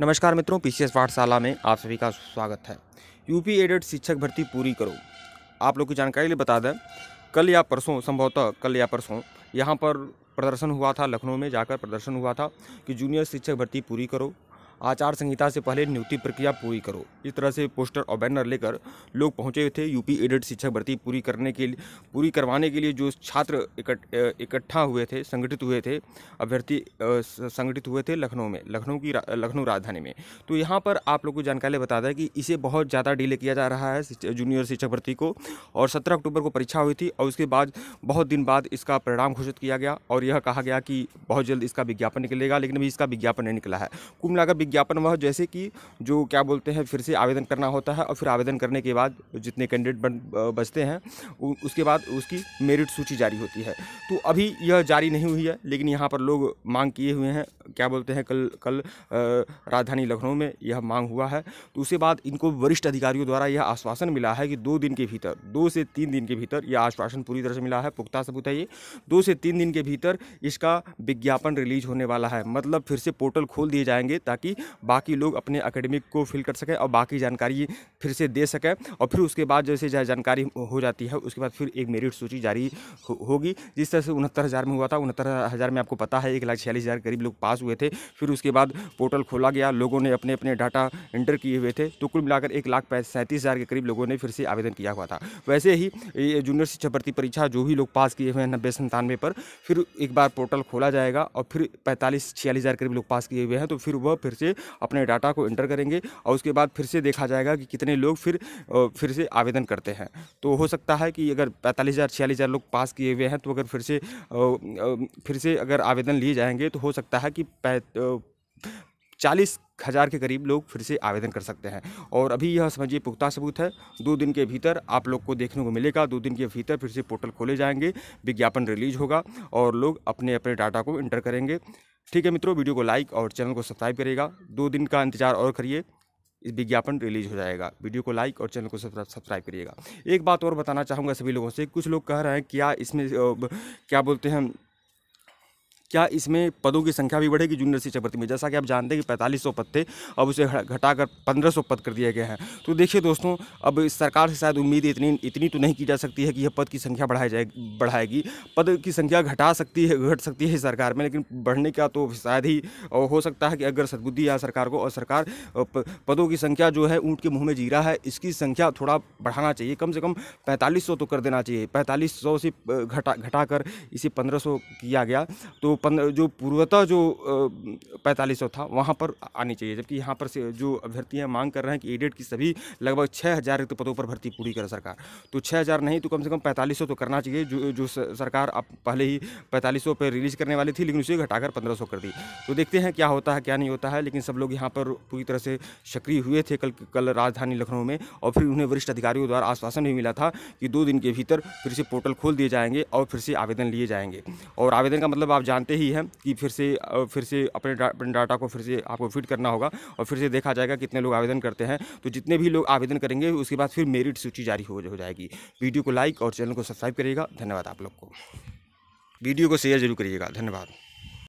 नमस्कार मित्रों P C S पाठशाला में आप सभी का स्वागत है यूपी एडेड शिक्षक भर्ती पूरी करो आप लोग की जानकारी लिए बता दें कल या परसों संभवतः कल या परसों यहाँ पर प्रदर्शन हुआ था लखनऊ में जाकर प्रदर्शन हुआ था कि जूनियर शिक्षक भर्ती पूरी करो आचार संहिता से पहले नियुक्ति प्रक्रिया पूरी करो इस तरह से पोस्टर और बैनर लेकर लोग पहुंचे थे यूपी एडेड शिक्षक भर्ती पूरी करने के लिए पूरी करवाने के लिए जो छात्र इकट्ठा हुए थे संगठित हुए थे अभ्यर्थी संगठित हुए थे लखनऊ में लखनऊ की रा, लखनऊ राजधानी में तो यहाँ पर आप लोग को जानकारी बता दें कि इसे बहुत ज़्यादा डिले किया जा रहा है जूनियर शिक्षक भर्ती को और सत्रह अक्टूबर को परीक्षा हुई थी और उसके बाद बहुत दिन बाद इसका परिणाम घोषित किया गया और यह कहा गया कि बहुत जल्द इसका विज्ञापन निकलेगा लेकिन अभी इसका विज्ञापन नहीं निकला है कुल मिलाकर विज्ञापन वह जैसे कि जो क्या बोलते हैं फिर से आवेदन करना होता है और फिर आवेदन करने के बाद जितने कैंडिडेट बन बचते हैं उसके बाद उसकी मेरिट सूची जारी होती है तो अभी यह जारी नहीं हुई है लेकिन यहाँ पर लोग मांग किए हुए हैं क्या बोलते हैं कल कल राजधानी लखनऊ में यह मांग हुआ है तो उसके बाद इनको वरिष्ठ अधिकारियों द्वारा यह आश्वासन मिला है कि दो दिन के भीतर दो से तीन दिन के भीतर यह आश्वासन पूरी तरह से मिला है पुख्ता सबूत है ये दो से तीन दिन के भीतर इसका विज्ञापन रिलीज होने वाला है मतलब फिर से पोर्टल खोल दिए जाएंगे ताकि बाकी लोग अपने अकेडमिक को फिल कर सकें और बाकी जानकारी फिर से दे सकें और फिर उसके बाद जैसे जानकारी हो जाती है उसके बाद फिर एक मेरिट सूची जारी होगी जिस तरह से उनहत्तर हज़ार में हुआ था उनहत्तर हज़ार में आपको पता है एक लाख छियालीस हज़ार करीब लोग पास पास हुए थे फिर उसके बाद पोर्टल खोला गया लोगों ने अपने अपने डाटा एंटर किए हुए थे तो कुल मिलाकर एक लाख सैंतीस हज़ार के करीब लोगों ने फिर से आवेदन किया हुआ था वैसे ही जूनियर शिक्षा भर्ती परीक्षा जो भी लोग पास किए हुए हैं नब्बे संतानवे पर फिर एक बार पोर्टल खोला जाएगा और फिर पैंतालीस छियालीस हज़ार करीब लोग पास किए हुए हैं तो फिर वह फिर से अपने डाटा को एंटर करेंगे और उसके बाद फिर से देखा जाएगा कि कितने लोग फिर फिर से आवेदन करते हैं तो हो सकता है कि अगर पैंतालीस हज़ार छियालीस हज़ार लोग पास किए हुए हैं तो अगर फिर से फिर से अगर आवेदन लिए जाएंगे तो हो सकता है कि चालीस हज़ार के करीब लोग फिर से आवेदन कर सकते हैं और अभी यह समझिए पुख्ता सबूत है दो दिन के भीतर आप लोग को देखने को मिलेगा दो दिन के भीतर फिर से पोर्टल खोले जाएंगे विज्ञापन रिलीज होगा और लोग अपने अपने डाटा को इंटर करेंगे ठीक है मित्रों वीडियो को लाइक और चैनल को सब्सक्राइब करेगा दो दिन का इंतजार और करिए इस विज्ञापन रिलीज हो जाएगा वीडियो को लाइक और चैनल को सब्सक्राइब करिएगा एक बात और बताना चाहूँगा सभी लोगों से कुछ लोग कह रहे हैं क्या इसमें क्या बोलते हैं क्या इसमें पदों की संख्या भी बढ़ेगी जूनियर शिक्षक भर्ती में जैसा कि आप जानते हैं कि पैंतालीस पद थे अब उसे घटाकर पंद्रह पद कर दिए गए हैं तो देखिए दोस्तों अब सरकार से शायद उम्मीद इतनी इतनी तो नहीं की जा सकती है कि यह पद की संख्या बढ़ाई जाए बढ़ाएगी पद की संख्या घटा सकती है घट सकती है सरकार में लेकिन बढ़ने का तो शायद ही हो सकता है कि अगर सदबुद्धि या सरकार को और सरकार पदों की संख्या जो है ऊँट के मुँह में जीरा है इसकी संख्या थोड़ा बढ़ाना चाहिए कम से कम पैंतालीस तो कर देना चाहिए पैंतालीस से घटा घटा इसे पंद्रह किया गया तो पंद्रह जो पूर्वतः जो पैंतालीस था वहाँ पर आनी चाहिए जबकि यहाँ पर से जो अभ्यर्थी हैं मांग कर रहे हैं कि एडेड की सभी लगभग छः हज़ार रिक्त पदों पर भर्ती पूरी करे सरकार तो छः हज़ार नहीं तो कम से कम पैंतालीस तो करना चाहिए जो जो सरकार अब पहले ही पैंतालीस सौ पर रिलीज करने वाली थी लेकिन उसे घटाकर पंद्रह सौ कर दी तो देखते हैं क्या होता है क्या नहीं होता है लेकिन सब लोग यहाँ पर पूरी तरह से सक्रिय हुए थे कल कल राजधानी लखनऊ में और फिर उन्हें वरिष्ठ अधिकारियों द्वारा आश्वासन भी मिला था कि दो दिन के भीतर फिर से पोर्टल खोल दिए जाएंगे और फिर से आवेदन लिए जाएंगे और आवेदन का मतलब आप जानते जानते ही हैं कि फिर से फिर से अपने अपने डाटा को फिर से आपको फिट करना होगा और फिर से देखा जाएगा कितने लोग आवेदन करते हैं तो जितने भी लोग आवेदन करेंगे उसके बाद फिर मेरिट सूची जारी हो जाएगी वीडियो को लाइक और चैनल को सब्सक्राइब करिएगा धन्यवाद आप लोग को वीडियो को शेयर जरूर करिएगा धन्यवाद